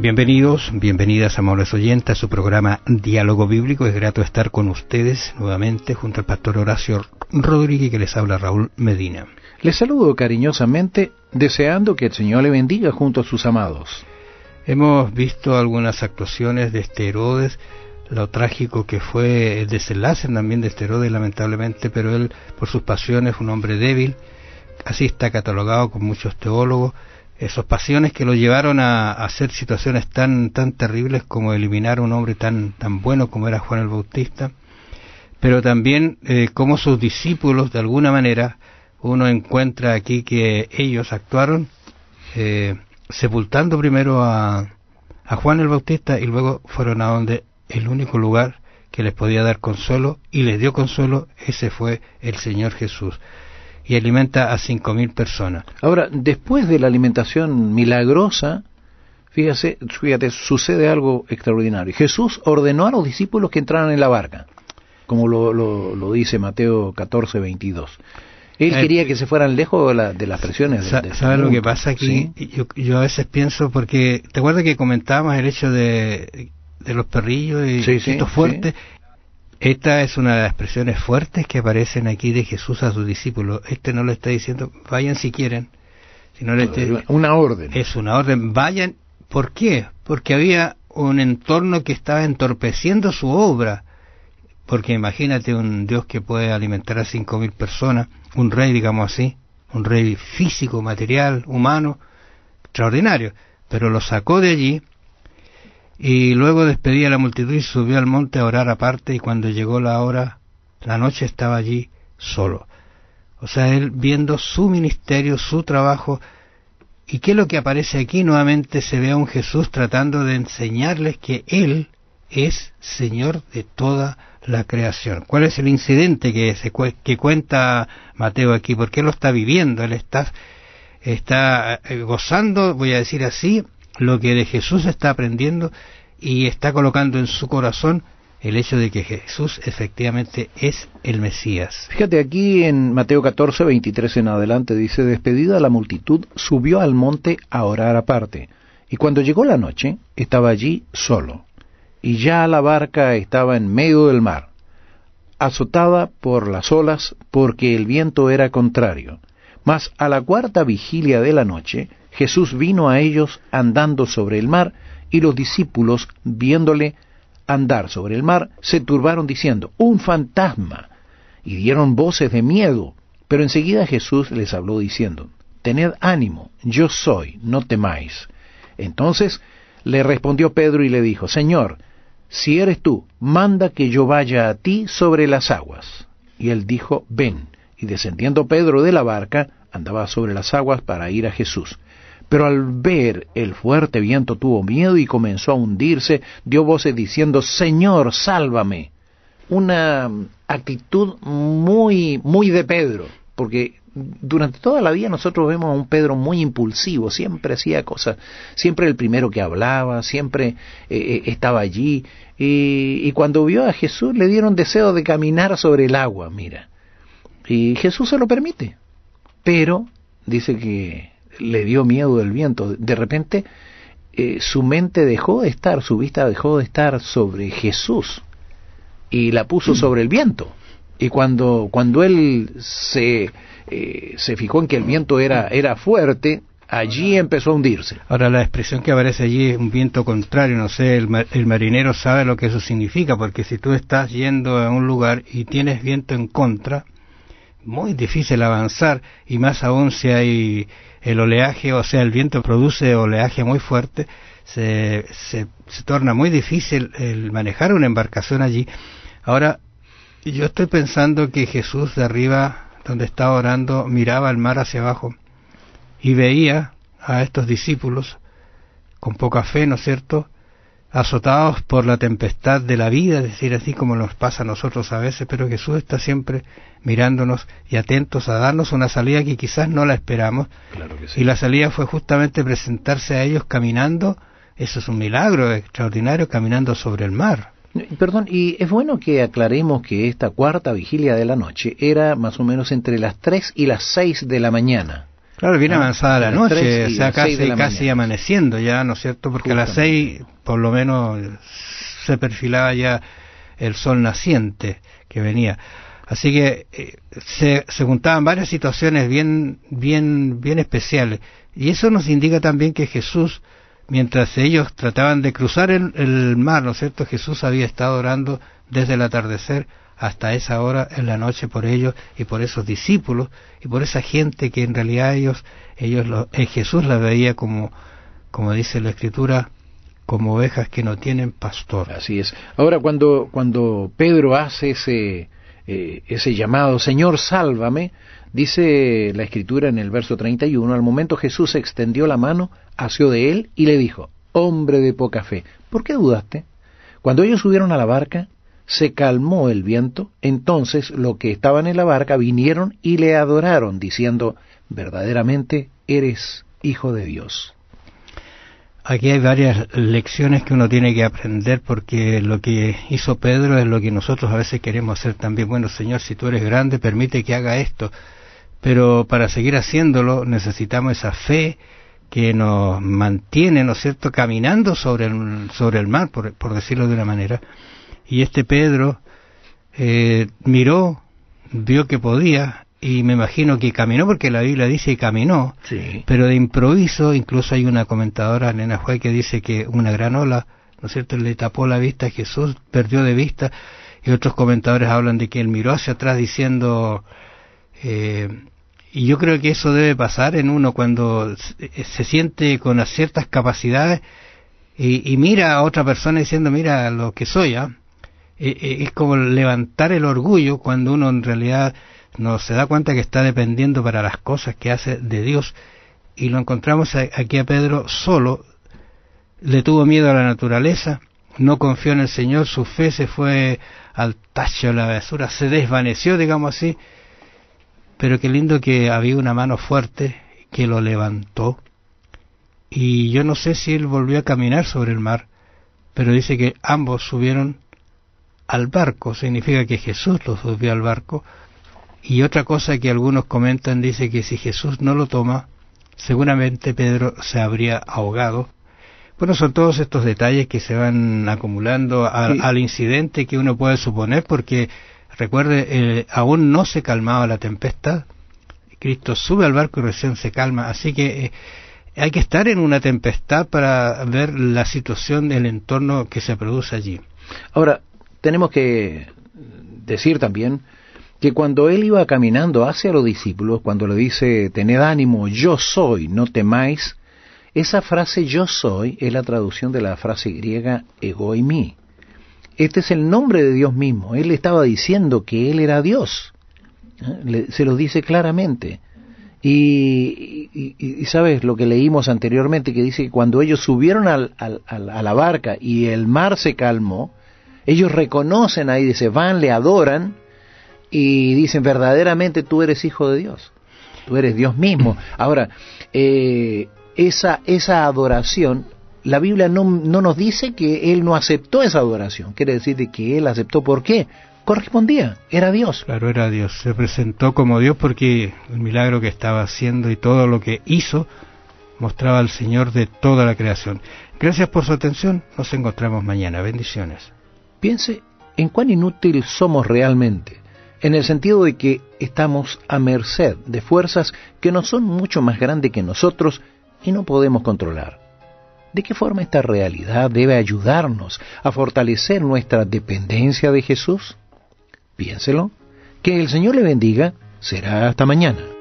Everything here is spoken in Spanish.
Bienvenidos, bienvenidas amables oyentes a su programa Diálogo Bíblico. Es grato estar con ustedes nuevamente junto al pastor Horacio Rodríguez que les habla Raúl Medina. Les saludo cariñosamente deseando que el Señor le bendiga junto a sus amados. Hemos visto algunas actuaciones de este Herodes, lo trágico que fue el desenlace también de este Herodes lamentablemente, pero él por sus pasiones un hombre débil, así está catalogado con muchos teólogos esas pasiones que lo llevaron a, hacer situaciones tan tan terribles como eliminar a un hombre tan tan bueno como era Juan el Bautista, pero también eh, como sus discípulos de alguna manera uno encuentra aquí que ellos actuaron eh, sepultando primero a, a Juan el Bautista y luego fueron a donde el único lugar que les podía dar consuelo y les dio consuelo ese fue el Señor Jesús y alimenta a 5.000 personas. Ahora, después de la alimentación milagrosa, fíjate, sucede algo extraordinario. Jesús ordenó a los discípulos que entraran en la barca, como lo, dice Mateo 14, 22. Él eh, quería que se fueran lejos de, las presiones. ¿Sabes lo que pasa aquí? Yo, a veces pienso, porque te acuerdas que comentábamos el hecho de, los perrillos y sí, sí, esta es una de las expresiones fuertes que aparecen aquí de Jesús a sus discípulos. Este no le está diciendo, vayan si quieren. Sino le una orden. Es una orden, vayan. ¿Por qué? Porque había un entorno que estaba entorpeciendo su obra. Porque imagínate un Dios que puede alimentar a 5.000 personas, un rey, digamos así, un rey físico, material, humano, extraordinario. Pero lo sacó de allí y luego despedía a la multitud y subió al monte a orar aparte y cuando llegó la hora, la noche estaba allí solo. O sea, él viendo su ministerio, su trabajo. ¿Y qué es lo que aparece aquí? Nuevamente se ve a un Jesús tratando de enseñarles que él es Señor de toda la creación. ¿Cuál es el incidente que, se, que cuenta Mateo aquí? Porque qué lo está viviendo, él está, está eh, gozando, voy a decir así, lo que de Jesús está aprendiendo y está colocando en su corazón el hecho de que Jesús efectivamente es el Mesías. Fíjate aquí en Mateo 14, 23 en adelante dice, despedida la multitud, subió al monte a orar aparte. Y cuando llegó la noche, estaba allí solo. Y ya la barca estaba en medio del mar, azotada por las olas porque el viento era contrario. Mas a la cuarta vigilia de la noche Jesús vino a ellos andando sobre el mar, y los discípulos, viéndole andar sobre el mar, se turbaron diciendo, un fantasma, y dieron voces de miedo. Pero enseguida Jesús les habló diciendo, tened ánimo, yo soy, no temáis. Entonces le respondió Pedro y le dijo, Señor, si eres tú, manda que yo vaya a ti sobre las aguas. Y él dijo, ven. Y descendiendo Pedro de la barca, andaba sobre las aguas para ir a Jesús. Pero al ver el fuerte viento tuvo miedo y comenzó a hundirse, dio voces diciendo, Señor, sálvame. Una actitud muy, muy de Pedro, porque durante toda la vida nosotros vemos a un Pedro muy impulsivo, siempre hacía cosas, siempre el primero que hablaba, siempre eh, eh, estaba allí, y, cuando vio a Jesús le dieron deseo de caminar sobre el agua, mira, y Jesús se lo permite, pero dice que le dio miedo del viento. De repente eh, su mente dejó de estar, su vista dejó de estar sobre Jesús y la puso mm. sobre el viento. Y cuando, cuando él se, eh, se fijó en que el viento era, mm. era fuerte, allí empezó a hundirse. Ahora, la expresión que aparece allí es un viento contrario, no sé, el, el, marinero sabe lo que eso significa, porque si tú estás yendo a un lugar y tienes viento en contra, muy difícil avanzar, y más aún si hay el oleaje, o sea, el viento produce oleaje muy fuerte, se, se, torna muy difícil el manejar una embarcación allí. Ahora, yo estoy pensando que Jesús de arriba, donde estaba orando, miraba al mar hacia abajo y veía a estos discípulos con poca fe, ¿no es cierto?, azotados por la tempestad de la vida, es decir, así como nos pasa a nosotros a veces, pero Jesús está siempre mirándonos y atentos a darnos una salida que quizás no la esperamos. Y la salida fue justamente presentarse a ellos caminando, eso es un milagro extraordinario, caminando sobre el mar. Perdón, y es bueno que aclaremos que esta cuarta vigilia de la noche era más o menos entre las 3 y las 6 de la mañana. Claro, bien ah, avanzada la noche, o sea, casi, casi amaneciendo ya, ¿no es cierto? Porque a las seis, por lo menos, se perfilaba ya el sol naciente que venía. Así que eh, se, se, juntaban varias situaciones bien, bien, bien especiales. Y eso nos indica también que Jesús, mientras ellos trataban de cruzar el mar, ¿no es cierto? Jesús había estado orando desde el atardecer hasta esa hora en la noche por ellos y por esos discípulos y por esa gente que en realidad ellos, ellos eh, Jesús la veía como, como dice la escritura, como ovejas que no tienen pastor. Así es. Ahora cuando, cuando Pedro hace ese, eh, ese llamado, Señor, sálvame, dice la escritura en el verso 31, al momento Jesús extendió la mano, asió de él y le dijo, hombre de poca fe, ¿por qué dudaste? Cuando ellos subieron a la barca, se calmó el viento, entonces los que estaban en la barca vinieron y le adoraron, diciendo, verdaderamente eres hijo de Dios. Aquí hay varias lecciones que uno tiene que aprender porque lo que hizo Pedro es lo que nosotros a veces queremos hacer también. Bueno, Señor, si tú eres grande, permite que haga esto. Pero para seguir haciéndolo necesitamos esa fe, que nos mantiene, ¿no es cierto?, caminando sobre el, sobre el mar, por, por decirlo de una manera, y este Pedro eh, miró, vio que podía y me imagino que caminó porque la Biblia dice que caminó, pero de improviso, incluso hay una comentadora, Nena Juárez, que dice que una gran ola, ¿no es cierto?, le tapó la vista a Jesús, perdió de vista, y otros comentadores hablan de que él miró hacia atrás diciendo, eh, y yo creo que eso debe pasar en uno cuando se, siente con ciertas capacidades y, mira a otra persona diciendo, mira lo que soy, ¿ah? Eh, eh, es como levantar el orgullo cuando uno en realidad no se da cuenta que está dependiendo para las cosas que hace de Dios. Y lo encontramos aquí a Pedro solo, le tuvo miedo a la naturaleza, no confió en el Señor, su fe se fue al tacho de la basura, se desvaneció, digamos así. Pero qué lindo que había una mano fuerte que lo levantó. Y yo no sé si él volvió a caminar sobre el mar, pero dice que ambos subieron al barco, significa que Jesús lo subió al barco, y otra cosa que algunos comentan dice que si Jesús no lo toma, seguramente Pedro se habría ahogado. Bueno, son todos estos detalles que se van acumulando al incidente que uno puede suponer, porque recuerde, eh, aún no se calmaba la tempestad. Cristo sube al barco y recién se calma. Así que eh, hay que estar en una tempestad para ver la situación, el entorno que se produce allí. Ahora, tenemos que decir también que cuando él iba caminando hacia los discípulos, cuando le dice, tened ánimo, yo soy, no temáis, esa frase yo soy es la traducción de la frase griega ego y mí. Este es el nombre de Dios mismo. Él estaba diciendo que Él era Dios. ¿eh? Se lo dice claramente. Y, sabes lo que leímos anteriormente, que dice que cuando ellos subieron al, a la barca y el mar se calmó, ellos reconocen ahí, dice, van, le adoran y dicen, verdaderamente tú eres hijo de Dios, tú eres Dios mismo. Ahora, eh, esa, esa adoración la Biblia no, no, nos dice que él no aceptó esa adoración. Quiere decir de que él aceptó. ¿Por qué? Correspondía, era Dios. Claro, era Dios. Se presentó como Dios porque el milagro que estaba haciendo y todo lo que hizo mostraba al Señor de toda la creación. Gracias por su atención. Nos encontramos mañana. Bendiciones. Piense en cuán inútil somos realmente, en el sentido de que estamos a merced de fuerzas que no son mucho más grandes que nosotros y no podemos controlar. ¿De qué forma esta realidad debe ayudarnos a fortalecer nuestra dependencia de Jesús? Piénselo. Que el Señor le bendiga. Será hasta mañana.